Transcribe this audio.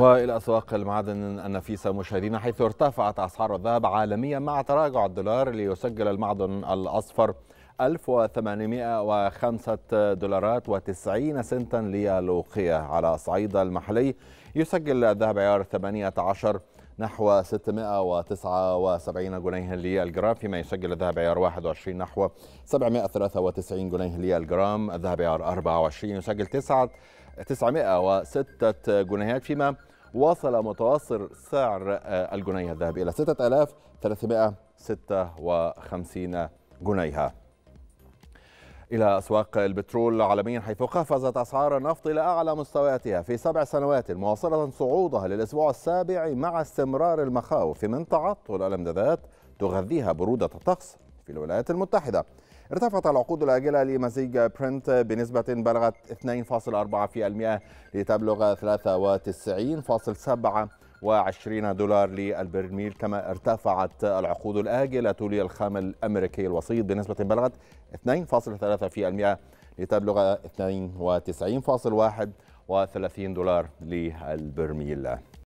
والى اسواق المعادن النفيسه مشاهدينا حيث ارتفعت اسعار الذهب عالميا مع تراجع الدولار ليسجل المعدن الاصفر 1805 دولارات و90 سنتا للوقيه على الصعيد المحلي يسجل الذهب عيار 18 نحو 679 جنيها للجرام فيما يسجل الذهب عيار 21 نحو 793 جنيه للجرام الذهب عيار 24 يسجل 9 906 جنيهات فيما وصل متوسط سعر آه، الجنيه الذهبي إلى 6356 جنيها إلى أسواق البترول عالميا حيث قفزت أسعار النفط إلى أعلى مستوياتها في سبع سنوات مواصلة صعودها للأسبوع السابع مع استمرار المخاوف من تعطل الأمدادات تغذيها برودة الطقس في الولايات المتحدة ارتفعت العقود الآجلة لمزيج برنت بنسبة بلغت 2.4% لتبلغ 93.7 دولار للبرميل كما ارتفعت العقود الآجلة للخام الأمريكي الوسيط بنسبة بلغت 2.3% لتبلغ 92.31 دولار للبرميل